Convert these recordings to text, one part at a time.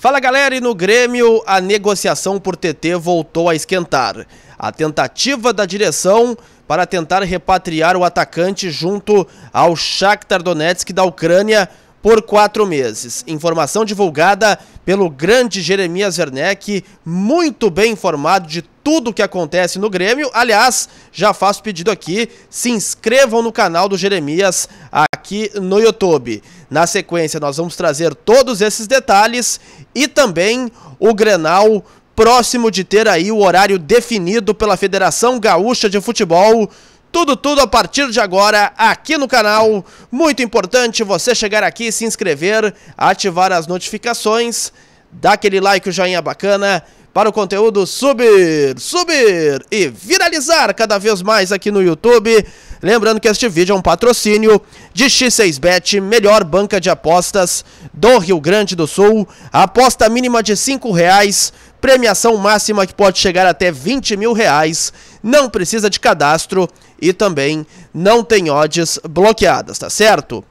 Fala galera, e no Grêmio a negociação por TT voltou a esquentar. A tentativa da direção para tentar repatriar o atacante junto ao Shakhtar Donetsk da Ucrânia por quatro meses. Informação divulgada pelo grande Jeremias Werneck, muito bem informado de tudo o que acontece no Grêmio. Aliás, já faço pedido aqui, se inscrevam no canal do Jeremias aqui no YouTube. Na sequência, nós vamos trazer todos esses detalhes e também o Grenal próximo de ter aí o horário definido pela Federação Gaúcha de Futebol. Tudo, tudo a partir de agora aqui no canal. Muito importante você chegar aqui, se inscrever, ativar as notificações, dar aquele like, o joinha bacana para o conteúdo subir, subir e viralizar cada vez mais aqui no YouTube. Lembrando que este vídeo é um patrocínio de X6Bet, melhor banca de apostas do Rio Grande do Sul. aposta mínima de R$ reais, premiação máxima que pode chegar até 20 mil reais. Não precisa de cadastro e também não tem odds bloqueadas, tá certo?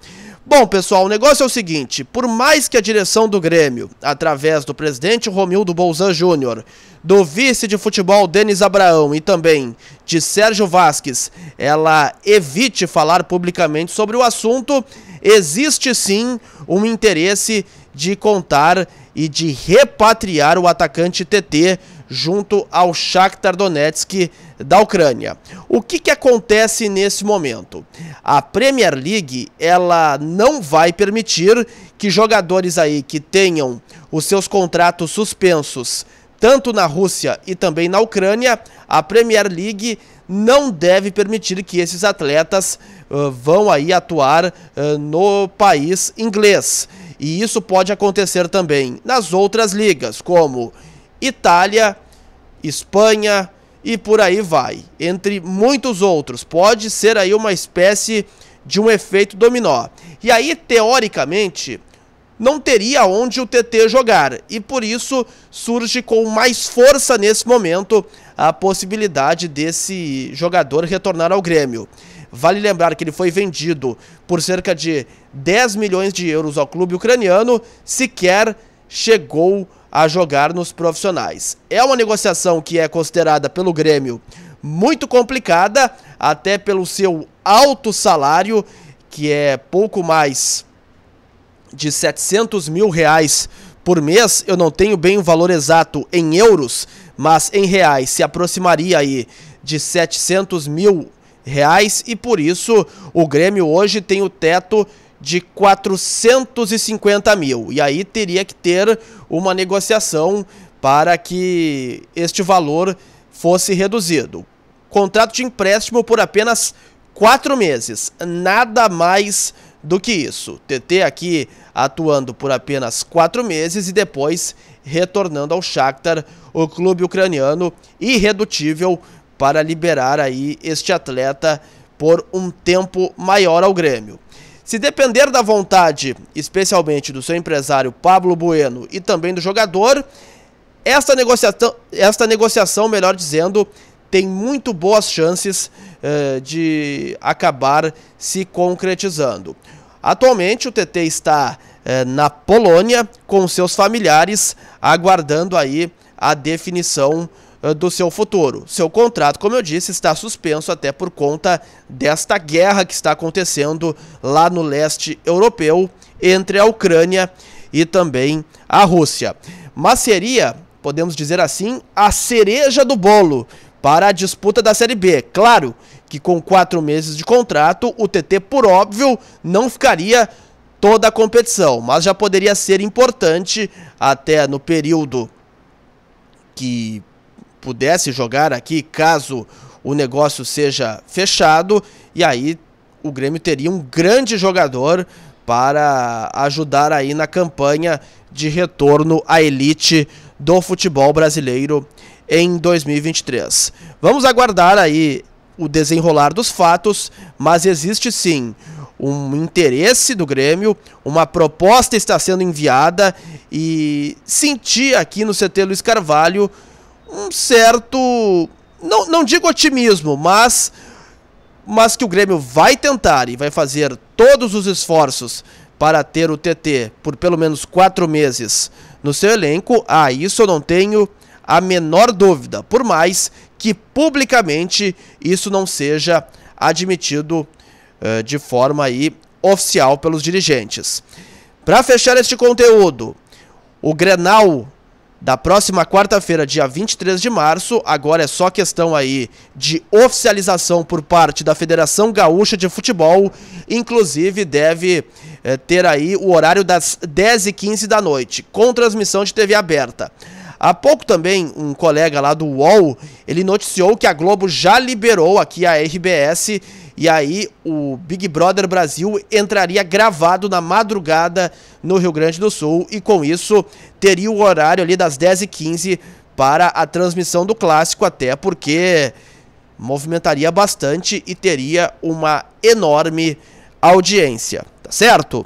Bom, pessoal, o negócio é o seguinte: por mais que a direção do Grêmio, através do presidente Romildo Bolzan Júnior, do vice de futebol Denis Abraão e também de Sérgio Vasques, ela evite falar publicamente sobre o assunto, existe sim um interesse de contar e de repatriar o atacante TT junto ao Shakhtar Donetsk da Ucrânia. O que, que acontece nesse momento? A Premier League ela não vai permitir que jogadores aí que tenham os seus contratos suspensos tanto na Rússia e também na Ucrânia, a Premier League não deve permitir que esses atletas uh, vão aí atuar uh, no país inglês. E isso pode acontecer também nas outras ligas, como Itália, Espanha e por aí vai, entre muitos outros. Pode ser aí uma espécie de um efeito dominó. E aí, teoricamente, não teria onde o TT jogar. E por isso surge com mais força nesse momento a possibilidade desse jogador retornar ao Grêmio. Vale lembrar que ele foi vendido por cerca de 10 milhões de euros ao clube ucraniano, sequer chegou a jogar nos profissionais. É uma negociação que é considerada pelo Grêmio muito complicada, até pelo seu alto salário, que é pouco mais de 700 mil reais por mês. Eu não tenho bem o valor exato em euros, mas em reais se aproximaria aí de 700 mil reais e por isso o Grêmio hoje tem o teto de 450 mil. E aí teria que ter uma negociação para que este valor fosse reduzido. Contrato de empréstimo por apenas quatro meses, nada mais do que isso. TT aqui atuando por apenas quatro meses e depois retornando ao Shakhtar, o clube ucraniano irredutível para liberar aí este atleta por um tempo maior ao Grêmio. Se depender da vontade, especialmente do seu empresário Pablo Bueno e também do jogador, esta negociação, esta negociação melhor dizendo, tem muito boas chances eh, de acabar se concretizando. Atualmente o TT está eh, na Polônia com seus familiares, aguardando aí a definição eh, do seu futuro. Seu contrato, como eu disse, está suspenso até por conta desta guerra que está acontecendo lá no leste europeu entre a Ucrânia e também a Rússia. Mas seria, podemos dizer assim, a cereja do bolo para a disputa da Série B. Claro que com quatro meses de contrato, o TT, por óbvio, não ficaria toda a competição, mas já poderia ser importante até no período que pudesse jogar aqui caso o negócio seja fechado e aí o Grêmio teria um grande jogador para ajudar aí na campanha de retorno à elite do futebol brasileiro em 2023. Vamos aguardar aí o desenrolar dos fatos, mas existe sim um interesse do Grêmio, uma proposta está sendo enviada e senti aqui no CT Luiz Carvalho um certo. Não, não digo otimismo, mas. Mas que o Grêmio vai tentar e vai fazer todos os esforços para ter o TT por pelo menos quatro meses no seu elenco, ah, isso eu não tenho a menor dúvida, por mais que publicamente isso não seja admitido uh, de forma aí oficial pelos dirigentes. Para fechar este conteúdo, o Grenal da próxima quarta-feira, dia 23 de março, agora é só questão aí de oficialização por parte da Federação Gaúcha de Futebol, inclusive deve é, ter aí o horário das 10h15 da noite, com transmissão de TV aberta. Há pouco também, um colega lá do UOL, ele noticiou que a Globo já liberou aqui a RBS e aí o Big Brother Brasil entraria gravado na madrugada no Rio Grande do Sul e com isso teria o horário ali das 10h15 para a transmissão do clássico, até porque movimentaria bastante e teria uma enorme audiência, tá certo?